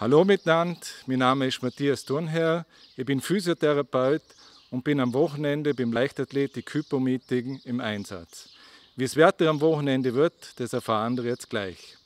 Hallo miteinander, mein Name ist Matthias Thurnherr, ich bin Physiotherapeut und bin am Wochenende beim Leichtathletik Hypo Meeting im Einsatz. Wie es Wetter am Wochenende wird, das erfahren wir jetzt gleich.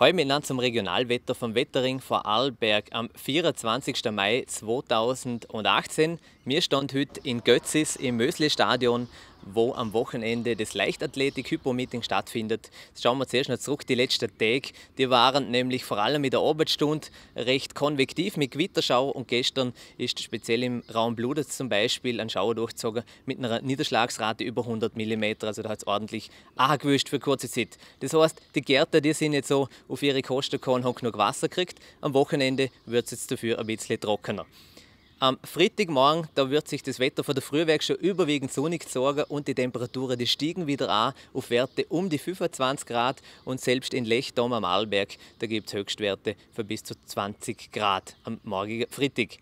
Heute miteinander zum Regionalwetter vom Wettering vor Arlberg am 24. Mai 2018. Wir stehen heute in Götzis im Mösli-Stadion wo am Wochenende das Leichtathletik-Hypo-Meeting stattfindet. Jetzt schauen wir zuerst noch zurück. Die letzten Tage, die waren nämlich vor allem mit der Arbeitsstunde recht konvektiv mit Gewitterschau und gestern ist speziell im Raum Bludez zum Beispiel ein Schauer durchgezogen mit einer Niederschlagsrate über 100 mm. Also da hat es ordentlich angewischt für kurze Zeit. Das heißt, die Gärtner, die sind jetzt so auf ihre Kosten gekommen, haben genug Wasser gekriegt. Am Wochenende wird es jetzt dafür ein bisschen trockener. Am Freitagmorgen, da wird sich das Wetter von der Früh schon überwiegend sonnig sorgen und die Temperaturen die steigen wieder an auf Werte um die 25 Grad und selbst in Lechdom am Arlberg, gibt es Höchstwerte von bis zu 20 Grad am morgigen Freitag.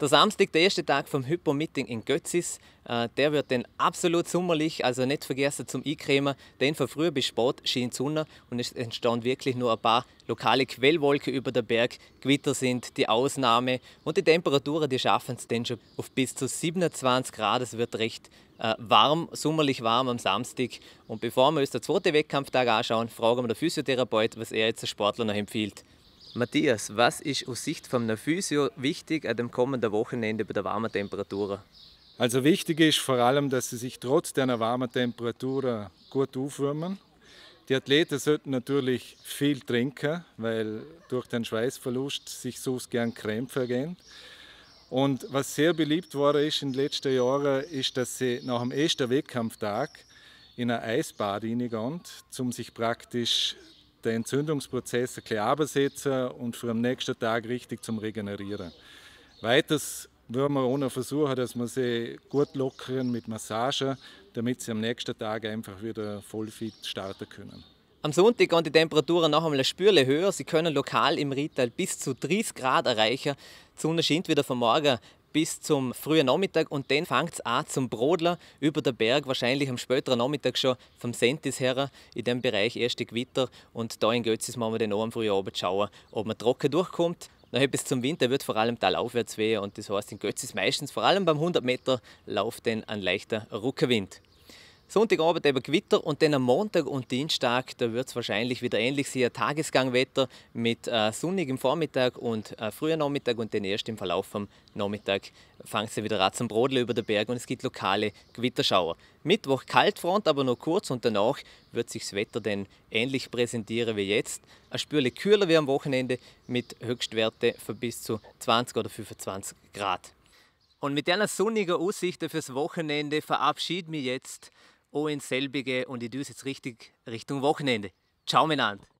Der Samstag, der erste Tag vom Hypo-Meeting in Götzis, äh, der wird dann absolut sommerlich, also nicht vergessen zum Eincremen, denn von früh bis spät schien Sonne und es entstanden wirklich nur ein paar lokale Quellwolken über der Berg. Gewitter sind die Ausnahme und die Temperaturen, die schaffen es dann schon auf bis zu 27 Grad. Es wird recht äh, warm, sommerlich warm am Samstag. Und bevor wir uns den zweiten Wettkampftag anschauen, fragen wir den Physiotherapeut, was er jetzt den Sportler noch empfiehlt. Matthias, was ist aus Sicht von einem Physio wichtig an dem kommenden Wochenende bei der warmen Temperatur? Also wichtig ist vor allem, dass sie sich trotz der warmen Temperatur gut aufwärmen. Die Athleten sollten natürlich viel trinken, weil durch den Schweißverlust sich sonst gern Krämpfe ergehen. Und was sehr beliebt war ist in den letzten Jahren, ist, dass sie nach dem ersten Wettkampftag in ein Eisbad reingehen, um sich praktisch der Entzündungsprozess ein bisschen runtersetzen und für am nächsten Tag richtig zum Regenerieren. Weiters würden wir auch versuchen, dass wir sie gut lockern mit Massagen, damit sie am nächsten Tag einfach wieder voll fit starten können. Am Sonntag gehen die Temperaturen noch einmal eine Spürle höher. Sie können lokal im Rital bis zu 30 Grad erreichen. Die Sonne scheint wieder von Morgen bis zum frühen Nachmittag und dann fängt es an zum Brodler über den Berg, wahrscheinlich am späteren Nachmittag schon vom Sentis her in dem Bereich erste Gewitter und da in Götzis machen wir dann auch am frühen Abend schauen, ob man trocken durchkommt. Nachher bis zum Winter wird vor allem talaufwärts wehen und das heißt in Götzis meistens vor allem beim 100 Meter läuft dann ein leichter Ruckerwind. Sonntagabend eben Gewitter und dann am Montag und Dienstag, da wird es wahrscheinlich wieder ähnlich sein. Tagesgangwetter mit äh, sonnigem Vormittag und äh, frühen Nachmittag und dann erst im Verlauf vom Nachmittag fangen sie wieder an zum Brodeln über den Berg und es gibt lokale Gewitterschauer. Mittwoch Kaltfront, aber nur kurz und danach wird sich das Wetter dann ähnlich präsentieren wie jetzt. Ein Spürle kühler wie am Wochenende mit Höchstwerte von bis zu 20 oder 25 Grad. Und mit einer sonnigen Aussicht fürs Wochenende verabschiede mich jetzt auch ins selbige und ich düse jetzt richtig Richtung Wochenende. Ciao miteinander.